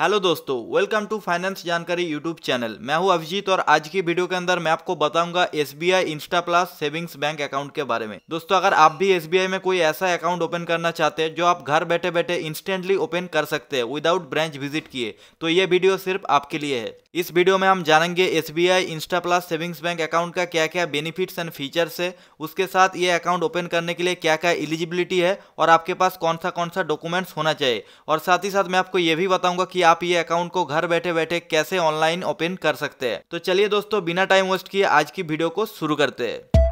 hello दोस्तों welcome to finance जानकारी YouTube channel मैं हूं अभिजीत और आज की वीडियो के अंदर मैं आपको बताऊंगा S B I Insta Plus savings bank account के बारे में दोस्तों अगर आप भी एस बी आई में कोई ऐसा अकाउंट ओपन करना चाहते हैं जो आप घर बैठे बैठे इंस्टेंटली ओपन कर सकते हैं विदाउट ब्रांच विजिट किए तो ये वीडियो सिर्फ आपके लिए है इस वीडियो में हम जानेंगे S B I Insta Plus savings bank account का क्या क्या बेनिफिट्स एंड फीचर्स है उसके साथ ये अकाउंट ओपन करने के लिए क्या क्या एलिजिबिलिटी है और आपके पास कौन सा कौन सा डॉक्यूमेंट्स होना चाहिए और साथ ही साथ मैं आपको ये भी बताऊंगा कि आप ये अकाउंट को घर बैठे बैठे कैसे ऑनलाइन ओपन कर सकते हैं तो चलिए दोस्तों बिना टाइम वेस्ट किए आज की वीडियो को शुरू करते हैं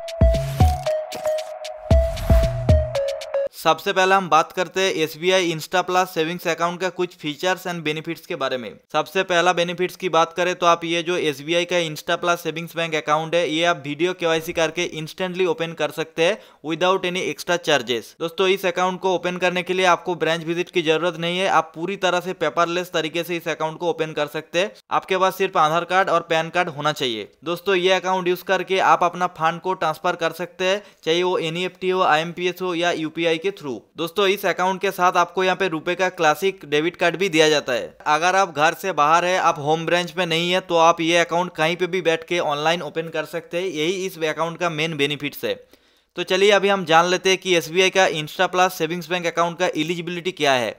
सबसे पहले हम बात करते हैं S B I Insta Plus savings account का कुछ फीचर्स एंड बेनिफिट्स के बारे में सबसे पहला बेनिफिट्स की बात करें तो आप ये जो एस बी आई का Insta Plus savings bank account है ये आप वीडियो केवाईसी करके इंस्टेंटली ओपन कर सकते हैं विदाउट एनी एक्स्ट्रा चार्जेस दोस्तों इस अकाउंट को ओपन करने के लिए आपको ब्रांच विजिट की जरूरत नहीं है आप पूरी तरह से पेपरलेस तरीके से इस अकाउंट को ओपन कर सकते हैं आपके पास सिर्फ आधार कार्ड और पैन कार्ड होना चाहिए दोस्तों ये अकाउंट यूज करके आप अपना फंड को ट्रांसफर कर सकते हैं चाहे वो एन हो आई हो या यूपीआई के थ्रू दोस्तों इस अकाउंट के साथ आपको यहाँ पे रुपए का क्लासिक डेबिट कार्ड भी दिया जाता है अगर आप घर से बाहर है आप होम ब्रांच में नहीं है तो आप ये अकाउंट कहीं पे भी बैठ के ऑनलाइन ओपन कर सकते हैं यही इस अकाउंट का मेन बेनिफिट है तो चलिए अभी हम जान लेते हैं कि एस का Insta Plus savings bank account का एलिजिबिलिटी क्या है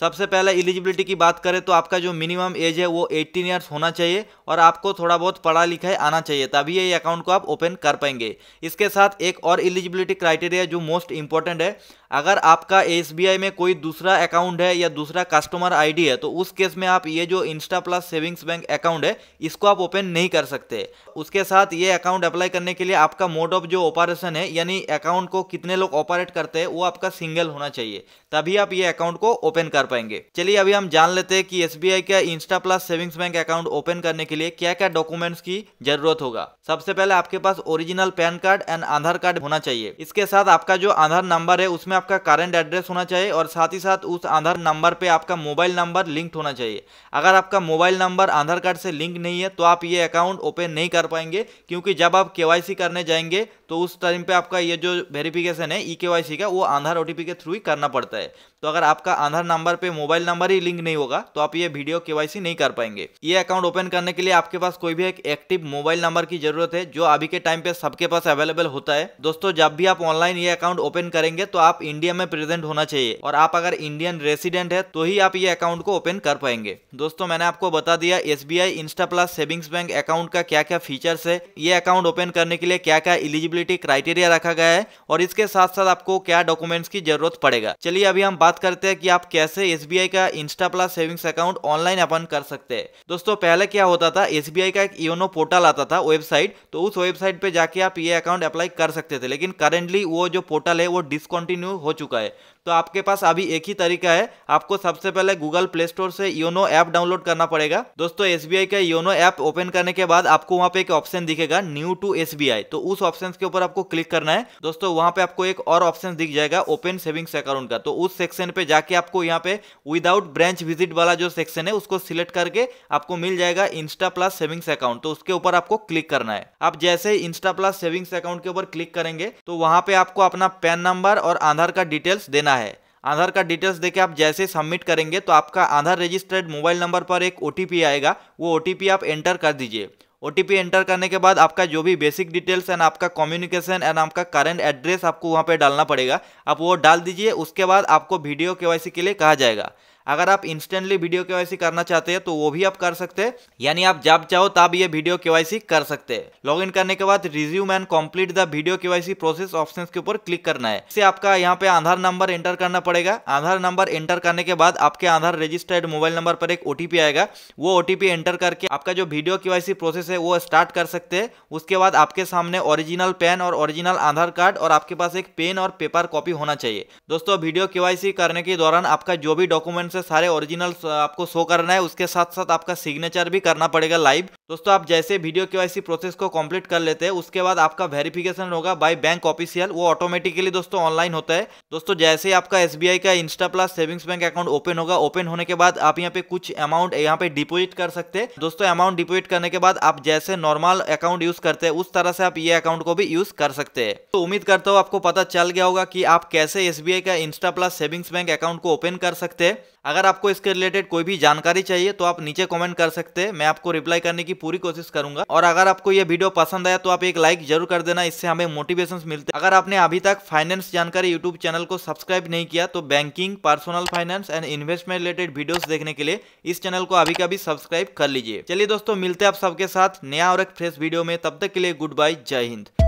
सबसे पहले एलिजिबिलिटी की बात करें तो आपका जो मिनिमम एज है वो 18 ईयर्स होना चाहिए और आपको थोड़ा बहुत पढ़ा लिखा है आना चाहिए तभी ये अकाउंट को आप ओपन कर पाएंगे इसके साथ एक और एलिजिबिलिटी क्राइटेरिया जो मोस्ट इंपॉर्टेंट है अगर आपका एस में कोई दूसरा अकाउंट है या दूसरा कस्टमर आई है तो उस केस में आप ये जो Insta Plus savings bank account है इसको आप ओपन नहीं कर सकते उसके साथ ये अकाउंट अप्लाई करने के लिए आपका मोड ऑफ जो ऑपरेशन है यानी अकाउंट को कितने लोग ऑपरेट करते हैं वो आपका सिंगल होना चाहिए तभी आप ये अकाउंट को ओपन कर कर पाएंगे चलिए अभी हम जान लेते हैं कि एस का Insta Plus savings bank account open करने के लिए क्या क्या डॉक्यूमेंट्स की जरूरत होगा सबसे पहले आपके पास original PAN card and Aadhaar card होना चाहिए इसके साथ आपका जो आधार नंबर है उसमें आपका करेंट एड्रेस होना चाहिए और साथ ही साथ उस आधार नंबर पे आपका मोबाइल नंबर लिंक होना चाहिए अगर आपका मोबाइल नंबर आधार कार्ड से लिंक नहीं है तो आप ये अकाउंट ओपन नहीं कर पाएंगे क्योंकि जब आप के करने जाएंगे तो उस टाइम पे आपका ये जो वेरिफिकेशन है ई e के का वो आधार ओ के थ्रू ही करना पड़ता है तो अगर आपका आधार नंबर पे मोबाइल नंबर ही लिंक नहीं होगा तो आप ये वीडियो के नहीं कर पाएंगे ये अकाउंट ओपन करने के लिए आपके पास कोई भी एक एक्टिव मोबाइल नंबर की जरूरत है जो अभी के टाइम पे सबके पास अवेलेबल होता है दोस्तों जब भी आप ऑनलाइन ये अकाउंट ओपन करेंगे तो आप इंडिया में प्रेजेंट होना चाहिए और आप अगर इंडियन रेसिडेंट है तो ही आप ये अकाउंट को ओपन कर पाएंगे दोस्तों मैंने आपको बता दिया S B I Insta Plus savings bank account का क्या क्या फीचर्स है ये अकाउंट ओपन करने के लिए क्या क्या इलिजिबल एलिजिबिलिटी क्राइटेरिया रखा गया है और इसके साथ साथ आपको क्या डॉक्यूमेंट्स की जरूरत पड़ेगा चलिए अभी हम बात करते हैं कि आप कैसे एस का Insta Plus savings account online open कर सकते हैं दोस्तों पहले क्या होता था एस का एक योनो पोर्टल आता था वेबसाइट तो उस वेबसाइट पर जाके आप ये अकाउंट अप्लाई कर सकते थे लेकिन करेंटली वो जो पोर्टल है वो डिसकंटिन्यू हो चुका है तो आपके पास अभी एक ही तरीका है आपको सबसे पहले गूगल प्ले स्टोर से योनो ऐप डाउनलोड करना पड़ेगा दोस्तों एस का योनो ऐप ओपन करने के बाद आपको वहाँ पे एक ऑप्शन दिखेगा न्यू टू एस तो उस ऑप्शन के ऊपर आपको क्लिक करना है दोस्तों वहाँ पे आपको एक और ऑप्शन दिख जाएगा ओपन सेविंग्स अकाउंट का तो उस सेक्शन पे जाके आपको यहाँ पे विदाउट ब्रांच विजिट वाला जो सेक्शन है उसको सिलेक्ट करके आपको मिल जाएगा इंस्टा प्लस सेविंग्स अकाउंट तो उसके ऊपर आपको क्लिक करना है आप जैसे ही इंस्टा प्लस सेविंग्स अकाउंट के ऊपर क्लिक करेंगे तो वहाँ पे आपको अपना पैन नंबर और आधार कार्ड डिटेल्स देना है आधार कार्ड डिटेल्स देके आप जैसे सबमिट करेंगे तो आपका आधार रजिस्टर्ड मोबाइल नंबर पर एक ओ आएगा वो ओ आप एंटर कर दीजिए ओ एंटर करने के बाद आपका जो भी बेसिक डिटेल्स एंड आपका कम्युनिकेशन एंड आपका करंट एड्रेस आपको वहाँ पे डालना पड़ेगा आप वो डाल दीजिए उसके बाद आपको वीडियो के के लिए कहा जाएगा अगर आप इंस्टेंटली वीडियो केवाईसी करना चाहते हैं तो वो भी आप कर सकते हैं यानी आप जब चाहो तब ये वीडियो केवाईसी कर सकते हैं लॉग इन करने के बाद resume and complete the video KYC process option के ऊपर क्लिक करना है इससे आपका यहाँ पे आधार नंबर एंटर करना पड़ेगा आधार नंबर एंटर करने के बाद आपके आधार रजिस्टर्ड मोबाइल नंबर पर एक ओटीपी आएगा वो ओटीपी एंटर करके आपका जो वीडियो केवाईसी प्रोसेस है वो स्टार्ट कर सकते हैं उसके बाद आपके सामने ओरिजिनल पेन और ओरिजिनल आधार कार्ड और आपके पास एक पेन और पेपर कॉपी होना चाहिए दोस्तों वीडियो केवाईसी करने के दौरान आपका जो भी डॉक्यूमेंट्स से सारे ओरिजिनल आपको शो करना है उसके साथ साथ आपका सिग्नेचर भी करना पड़ेगा लाइव दोस्तों आप जैसे वीडियो के प्रोसेस को कंप्लीट कर लेते हैं उसके बाद आपका वेरिफिकेशन होगा बाय बैंक ऑफिशियल वो ऑटोमेटिकली दोस्तों ऑनलाइन होता है दोस्तों जैसे ही आपका एस का Insta Plus savings bank account open होगा ओपन होने के बाद आप यहाँ पे कुछ अमाउंट यहाँ पे डिपोजिट कर सकते हैं दोस्तों अमाउंट डिपोजिट करने के बाद आप जैसे नॉर्मल अकाउंट यूज करते हैं उस तरह से आप ये अकाउंट को भी यूज कर सकते हैं तो उम्मीद करता हूँ आपको पता चल गया होगा कि आप कैसे एस का Insta Plus savings bank account को ओपन कर सकते हैं अगर आपको इसके रिलेटेड कोई भी जानकारी चाहिए तो आप नीचे कमेंट कर सकते हैं मैं आपको रिप्लाई करने की पूरी कोशिश करूंगा और अगर आपको यह वीडियो पसंद आया तो आप एक लाइक जरूर कर देना इससे हमें मोटिवेशन मिलते अगर आपने अभी तक फाइनेंस जानकारी यूट्यूब चैनल को सब्सक्राइब नहीं किया तो banking personal finance and investment related video देखने के लिए इस चैनल को अभी का भी सब्सक्राइब कर लीजिए चलिए दोस्तों मिलते हैं आप सबके साथ नया और एक फ्रेश वीडियो में तब तक के लिए गुड बाय जय हिंद